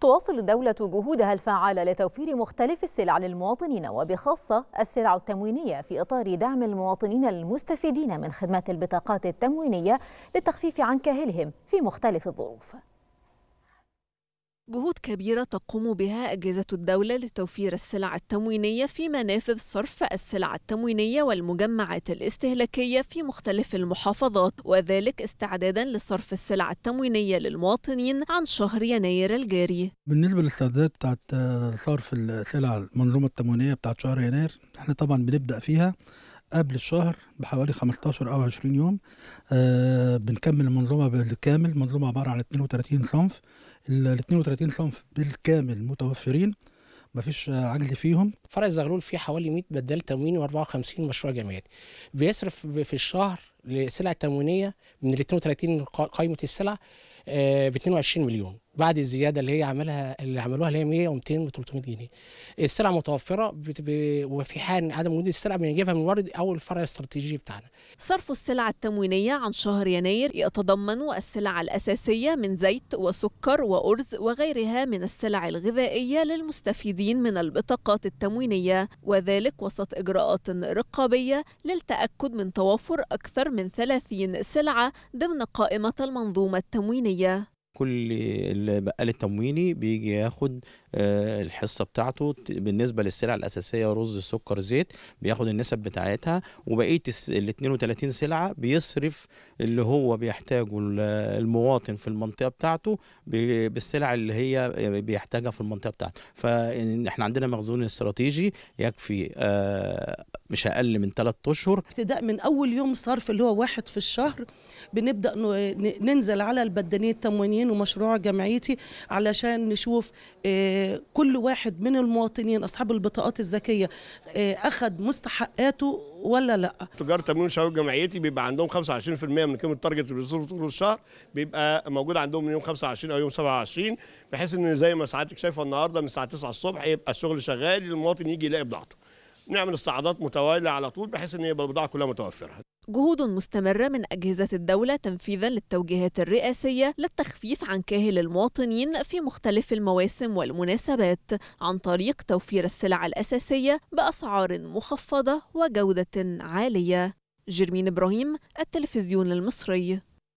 تواصل الدولة جهودها الفعالة لتوفير مختلف السلع للمواطنين وبخاصة السلع التموينية في إطار دعم المواطنين المستفيدين من خدمات البطاقات التموينية للتخفيف عن كاهلهم في مختلف الظروف جهود كبيرة تقوم بها أجهزة الدولة لتوفير السلع التموينية في منافذ صرف السلع التموينية والمجمعات الاستهلاكية في مختلف المحافظات وذلك استعدادا لصرف السلع التموينية للمواطنين عن شهر يناير الجاري بالنسبة للاستعدادات بتاعت آه، صرف السلع المنظومة التموينية بتاعت شهر يناير احنا طبعا بنبدأ فيها قبل الشهر بحوالي 15 او 20 يوم آه بنكمل المنظومه بالكامل المنظومه عباره عن 32 صنف ال 32 صنف بالكامل متوفرين مفيش عجز فيهم فرع الزغلول فيه حوالي 100 بدال تمويني و54 مشروع جمعيات بيصرف في الشهر لسلع تموينيه من ال 32 قائمه السلع آه، ب 22 مليون بعد الزياده اللي هي عملها اللي عملوها اللي هي 100 و200 و300 جنيه السلع متوفره وفي حال عدم وجود السلع بنجيبها من ورد او الفرع الاستراتيجي بتاعنا صرف السلع التموينيه عن شهر يناير يتضمن السلع الاساسيه من زيت وسكر وارز وغيرها من السلع الغذائيه للمستفيدين من البطاقات التموينيه وذلك وسط اجراءات رقابيه للتاكد من توافر اكثر من 30 سلعه ضمن قائمه المنظومه التموينيه كل البقال التمويني بيجي ياخد آه، الحصه بتاعته بالنسبه للسلع الاساسيه رز سكر زيت بياخد النسب بتاعتها وبقيه ال 32 سلعه بيصرف اللي هو بيحتاجه المواطن في المنطقه بتاعته بالسلع اللي هي بيحتاجها في المنطقه بتاعته فاحنا عندنا مخزون استراتيجي يكفي آه، مش اقل من ثلاث اشهر ابتداء من اول يوم صرف اللي هو واحد في الشهر بنبدا ننزل على البدنيه التموينيين ومشروع جمعيتي علشان نشوف آه، كل واحد من المواطنين اصحاب البطاقات الذكيه آه، اخذ مستحقاته ولا لا تجار تموين شباب جمعيتي بيبقى عندهم 25% من قيمه التارجت اللي بيصرفوا طول الشهر بيبقى موجود عندهم من يوم 25 او يوم 27 بحيث ان زي ما سعادتك شايفه النهارده من الساعه 9 الصبح يبقى الشغل شغال المواطن يجي يلاقي بضاعته نعمل استعراضات متواليه على طول بحيث ان يبقى البضاعه كلها متوفره جهود مستمرة من أجهزة الدولة تنفيذا للتوجيهات الرئاسية للتخفيف عن كاهل المواطنين في مختلف المواسم والمناسبات عن طريق توفير السلع الأساسية بأسعار مخفضة وجودة عالية جيرمين إبراهيم التلفزيون المصري